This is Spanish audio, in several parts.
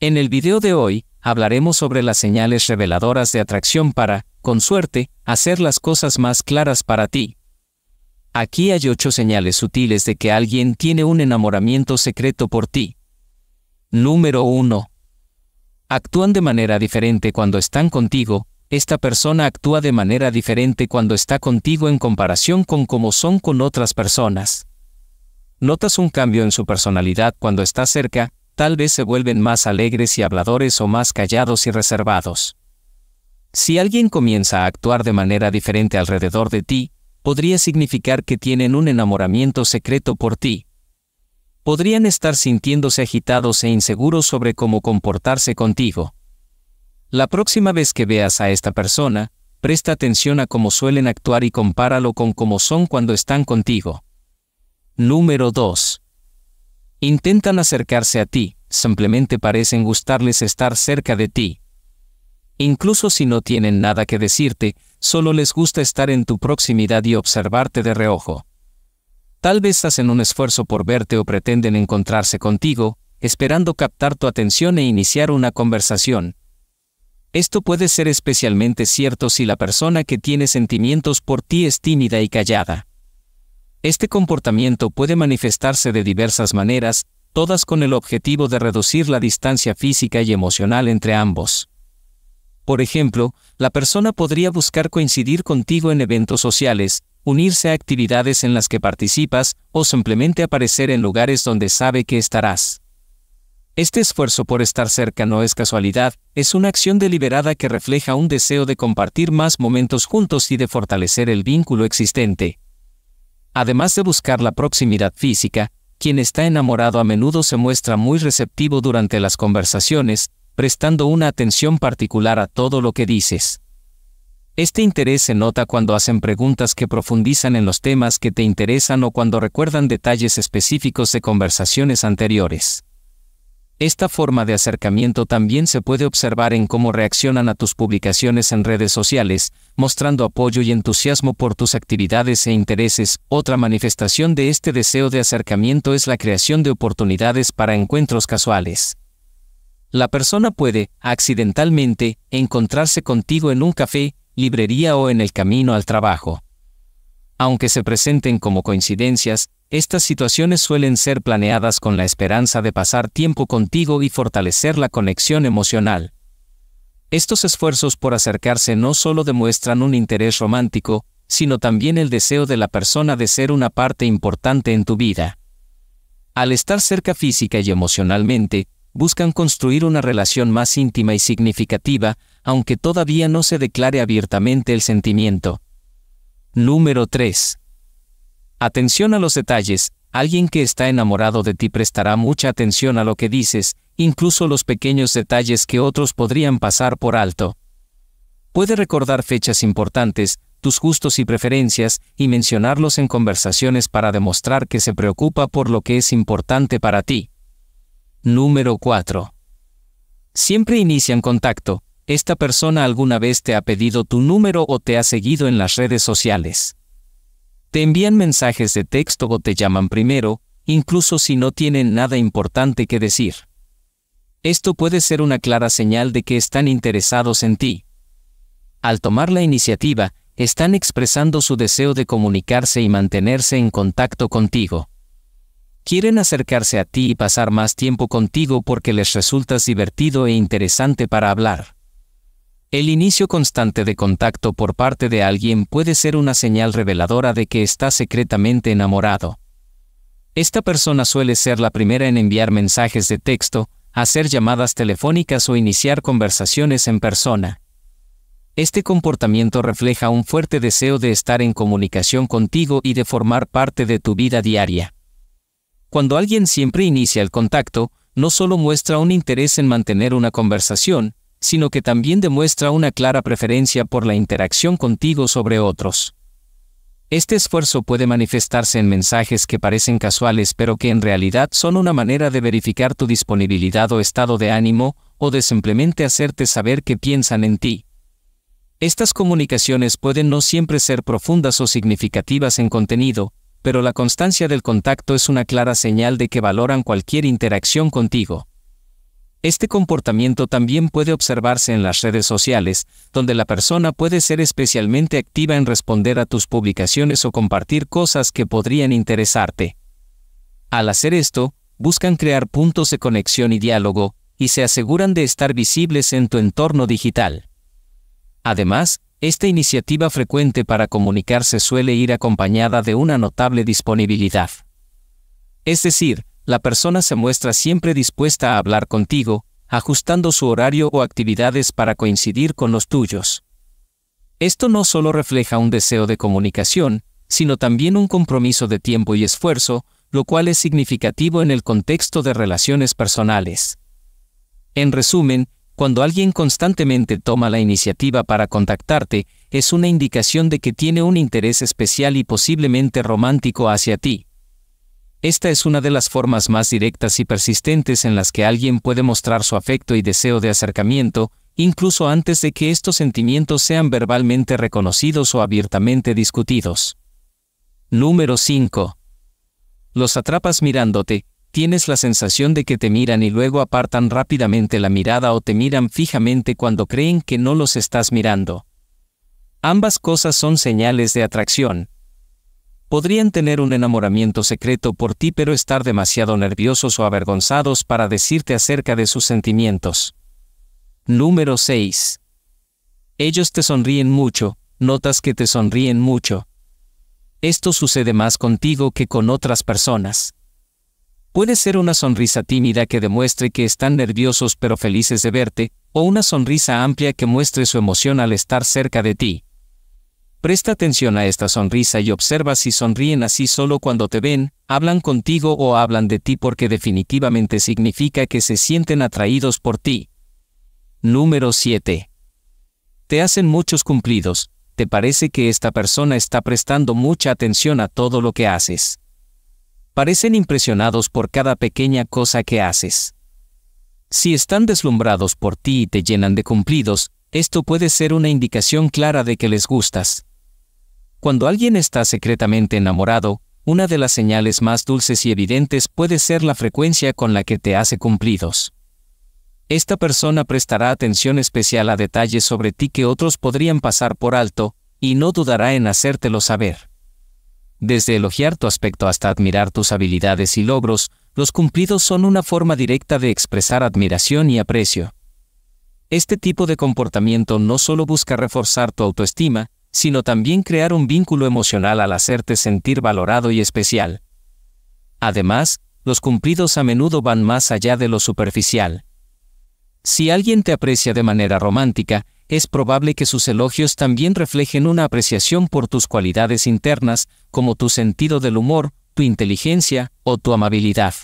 En el video de hoy, hablaremos sobre las señales reveladoras de atracción para, con suerte, hacer las cosas más claras para ti. Aquí hay ocho señales sutiles de que alguien tiene un enamoramiento secreto por ti. Número 1. Actúan de manera diferente cuando están contigo, esta persona actúa de manera diferente cuando está contigo en comparación con cómo son con otras personas. Notas un cambio en su personalidad cuando está cerca, tal vez se vuelven más alegres y habladores o más callados y reservados. Si alguien comienza a actuar de manera diferente alrededor de ti, podría significar que tienen un enamoramiento secreto por ti. Podrían estar sintiéndose agitados e inseguros sobre cómo comportarse contigo. La próxima vez que veas a esta persona, presta atención a cómo suelen actuar y compáralo con cómo son cuando están contigo. Número 2. Intentan acercarse a ti, simplemente parecen gustarles estar cerca de ti. Incluso si no tienen nada que decirte, solo les gusta estar en tu proximidad y observarte de reojo. Tal vez hacen un esfuerzo por verte o pretenden encontrarse contigo, esperando captar tu atención e iniciar una conversación. Esto puede ser especialmente cierto si la persona que tiene sentimientos por ti es tímida y callada. Este comportamiento puede manifestarse de diversas maneras, todas con el objetivo de reducir la distancia física y emocional entre ambos. Por ejemplo, la persona podría buscar coincidir contigo en eventos sociales, unirse a actividades en las que participas o simplemente aparecer en lugares donde sabe que estarás. Este esfuerzo por estar cerca no es casualidad, es una acción deliberada que refleja un deseo de compartir más momentos juntos y de fortalecer el vínculo existente. Además de buscar la proximidad física, quien está enamorado a menudo se muestra muy receptivo durante las conversaciones, prestando una atención particular a todo lo que dices. Este interés se nota cuando hacen preguntas que profundizan en los temas que te interesan o cuando recuerdan detalles específicos de conversaciones anteriores. Esta forma de acercamiento también se puede observar en cómo reaccionan a tus publicaciones en redes sociales, mostrando apoyo y entusiasmo por tus actividades e intereses. Otra manifestación de este deseo de acercamiento es la creación de oportunidades para encuentros casuales. La persona puede, accidentalmente, encontrarse contigo en un café, librería o en el camino al trabajo. Aunque se presenten como coincidencias, estas situaciones suelen ser planeadas con la esperanza de pasar tiempo contigo y fortalecer la conexión emocional. Estos esfuerzos por acercarse no solo demuestran un interés romántico, sino también el deseo de la persona de ser una parte importante en tu vida. Al estar cerca física y emocionalmente, buscan construir una relación más íntima y significativa, aunque todavía no se declare abiertamente el sentimiento. Número 3. Atención a los detalles, alguien que está enamorado de ti prestará mucha atención a lo que dices, incluso los pequeños detalles que otros podrían pasar por alto. Puede recordar fechas importantes, tus gustos y preferencias, y mencionarlos en conversaciones para demostrar que se preocupa por lo que es importante para ti. Número 4. Siempre inician contacto. Esta persona alguna vez te ha pedido tu número o te ha seguido en las redes sociales. Te envían mensajes de texto o te llaman primero, incluso si no tienen nada importante que decir. Esto puede ser una clara señal de que están interesados en ti. Al tomar la iniciativa, están expresando su deseo de comunicarse y mantenerse en contacto contigo. Quieren acercarse a ti y pasar más tiempo contigo porque les resultas divertido e interesante para hablar. El inicio constante de contacto por parte de alguien puede ser una señal reveladora de que está secretamente enamorado. Esta persona suele ser la primera en enviar mensajes de texto, hacer llamadas telefónicas o iniciar conversaciones en persona. Este comportamiento refleja un fuerte deseo de estar en comunicación contigo y de formar parte de tu vida diaria. Cuando alguien siempre inicia el contacto, no solo muestra un interés en mantener una conversación, sino que también demuestra una clara preferencia por la interacción contigo sobre otros. Este esfuerzo puede manifestarse en mensajes que parecen casuales pero que en realidad son una manera de verificar tu disponibilidad o estado de ánimo, o de simplemente hacerte saber que piensan en ti. Estas comunicaciones pueden no siempre ser profundas o significativas en contenido, pero la constancia del contacto es una clara señal de que valoran cualquier interacción contigo. Este comportamiento también puede observarse en las redes sociales, donde la persona puede ser especialmente activa en responder a tus publicaciones o compartir cosas que podrían interesarte. Al hacer esto, buscan crear puntos de conexión y diálogo, y se aseguran de estar visibles en tu entorno digital. Además, esta iniciativa frecuente para comunicarse suele ir acompañada de una notable disponibilidad. Es decir, la persona se muestra siempre dispuesta a hablar contigo, ajustando su horario o actividades para coincidir con los tuyos. Esto no solo refleja un deseo de comunicación, sino también un compromiso de tiempo y esfuerzo, lo cual es significativo en el contexto de relaciones personales. En resumen, cuando alguien constantemente toma la iniciativa para contactarte, es una indicación de que tiene un interés especial y posiblemente romántico hacia ti. Esta es una de las formas más directas y persistentes en las que alguien puede mostrar su afecto y deseo de acercamiento, incluso antes de que estos sentimientos sean verbalmente reconocidos o abiertamente discutidos. Número 5. Los atrapas mirándote, tienes la sensación de que te miran y luego apartan rápidamente la mirada o te miran fijamente cuando creen que no los estás mirando. Ambas cosas son señales de atracción podrían tener un enamoramiento secreto por ti pero estar demasiado nerviosos o avergonzados para decirte acerca de sus sentimientos. Número 6. Ellos te sonríen mucho, notas que te sonríen mucho. Esto sucede más contigo que con otras personas. Puede ser una sonrisa tímida que demuestre que están nerviosos pero felices de verte, o una sonrisa amplia que muestre su emoción al estar cerca de ti. Presta atención a esta sonrisa y observa si sonríen así solo cuando te ven, hablan contigo o hablan de ti porque definitivamente significa que se sienten atraídos por ti. Número 7. Te hacen muchos cumplidos, te parece que esta persona está prestando mucha atención a todo lo que haces. Parecen impresionados por cada pequeña cosa que haces. Si están deslumbrados por ti y te llenan de cumplidos, esto puede ser una indicación clara de que les gustas. Cuando alguien está secretamente enamorado, una de las señales más dulces y evidentes puede ser la frecuencia con la que te hace cumplidos. Esta persona prestará atención especial a detalles sobre ti que otros podrían pasar por alto, y no dudará en hacértelo saber. Desde elogiar tu aspecto hasta admirar tus habilidades y logros, los cumplidos son una forma directa de expresar admiración y aprecio. Este tipo de comportamiento no solo busca reforzar tu autoestima, sino también crear un vínculo emocional al hacerte sentir valorado y especial. Además, los cumplidos a menudo van más allá de lo superficial. Si alguien te aprecia de manera romántica, es probable que sus elogios también reflejen una apreciación por tus cualidades internas, como tu sentido del humor, tu inteligencia o tu amabilidad.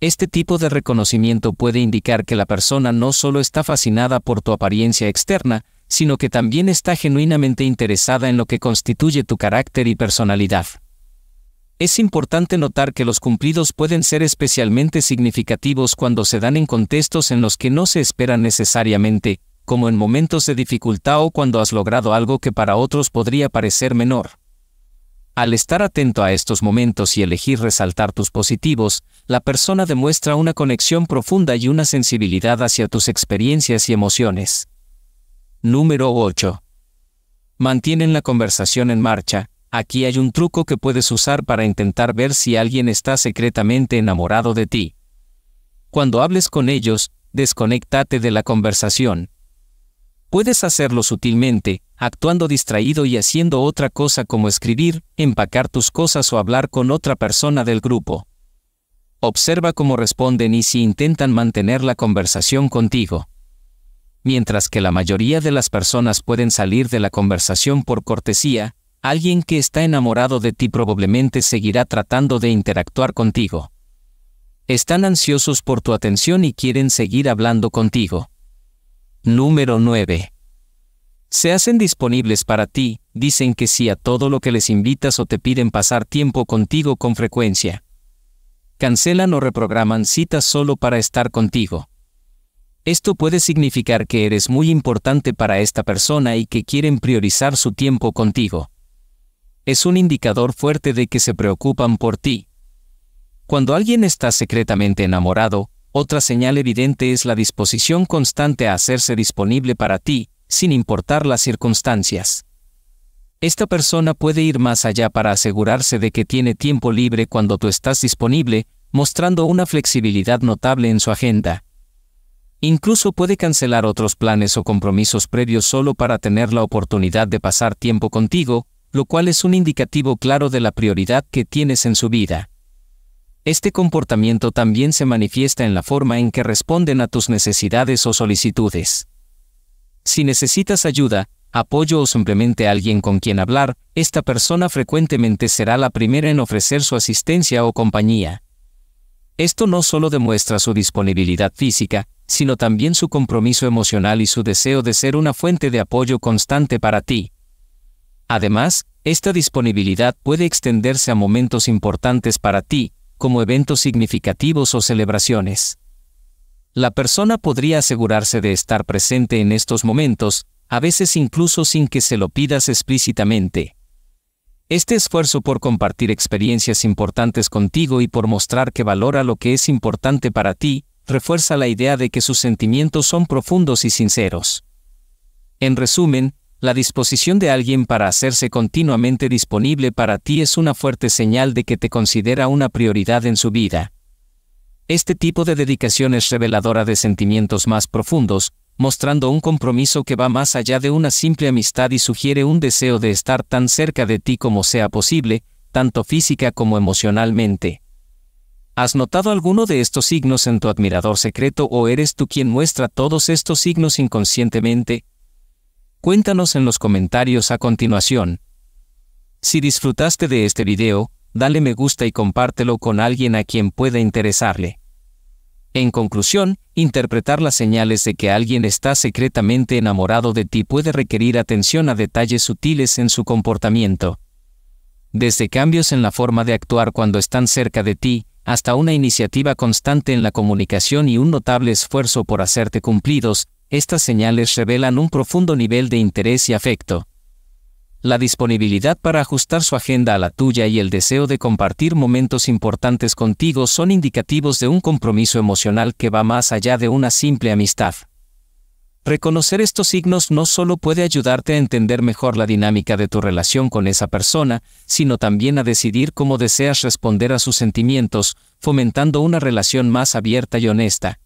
Este tipo de reconocimiento puede indicar que la persona no solo está fascinada por tu apariencia externa, sino que también está genuinamente interesada en lo que constituye tu carácter y personalidad. Es importante notar que los cumplidos pueden ser especialmente significativos cuando se dan en contextos en los que no se esperan necesariamente, como en momentos de dificultad o cuando has logrado algo que para otros podría parecer menor. Al estar atento a estos momentos y elegir resaltar tus positivos, la persona demuestra una conexión profunda y una sensibilidad hacia tus experiencias y emociones. Número 8. Mantienen la conversación en marcha. Aquí hay un truco que puedes usar para intentar ver si alguien está secretamente enamorado de ti. Cuando hables con ellos, desconéctate de la conversación. Puedes hacerlo sutilmente, actuando distraído y haciendo otra cosa como escribir, empacar tus cosas o hablar con otra persona del grupo. Observa cómo responden y si intentan mantener la conversación contigo mientras que la mayoría de las personas pueden salir de la conversación por cortesía, alguien que está enamorado de ti probablemente seguirá tratando de interactuar contigo. Están ansiosos por tu atención y quieren seguir hablando contigo. Número 9. Se hacen disponibles para ti, dicen que sí a todo lo que les invitas o te piden pasar tiempo contigo con frecuencia. Cancelan o reprograman citas solo para estar contigo. Esto puede significar que eres muy importante para esta persona y que quieren priorizar su tiempo contigo. Es un indicador fuerte de que se preocupan por ti. Cuando alguien está secretamente enamorado, otra señal evidente es la disposición constante a hacerse disponible para ti, sin importar las circunstancias. Esta persona puede ir más allá para asegurarse de que tiene tiempo libre cuando tú estás disponible, mostrando una flexibilidad notable en su agenda, Incluso puede cancelar otros planes o compromisos previos solo para tener la oportunidad de pasar tiempo contigo, lo cual es un indicativo claro de la prioridad que tienes en su vida. Este comportamiento también se manifiesta en la forma en que responden a tus necesidades o solicitudes. Si necesitas ayuda, apoyo o simplemente alguien con quien hablar, esta persona frecuentemente será la primera en ofrecer su asistencia o compañía. Esto no solo demuestra su disponibilidad física, sino también su compromiso emocional y su deseo de ser una fuente de apoyo constante para ti. Además, esta disponibilidad puede extenderse a momentos importantes para ti, como eventos significativos o celebraciones. La persona podría asegurarse de estar presente en estos momentos, a veces incluso sin que se lo pidas explícitamente. Este esfuerzo por compartir experiencias importantes contigo y por mostrar que valora lo que es importante para ti, refuerza la idea de que sus sentimientos son profundos y sinceros. En resumen, la disposición de alguien para hacerse continuamente disponible para ti es una fuerte señal de que te considera una prioridad en su vida. Este tipo de dedicación es reveladora de sentimientos más profundos, mostrando un compromiso que va más allá de una simple amistad y sugiere un deseo de estar tan cerca de ti como sea posible, tanto física como emocionalmente. ¿Has notado alguno de estos signos en tu admirador secreto o eres tú quien muestra todos estos signos inconscientemente? Cuéntanos en los comentarios a continuación. Si disfrutaste de este video, dale me gusta y compártelo con alguien a quien pueda interesarle. En conclusión, interpretar las señales de que alguien está secretamente enamorado de ti puede requerir atención a detalles sutiles en su comportamiento. Desde cambios en la forma de actuar cuando están cerca de ti, hasta una iniciativa constante en la comunicación y un notable esfuerzo por hacerte cumplidos, estas señales revelan un profundo nivel de interés y afecto. La disponibilidad para ajustar su agenda a la tuya y el deseo de compartir momentos importantes contigo son indicativos de un compromiso emocional que va más allá de una simple amistad. Reconocer estos signos no solo puede ayudarte a entender mejor la dinámica de tu relación con esa persona, sino también a decidir cómo deseas responder a sus sentimientos, fomentando una relación más abierta y honesta,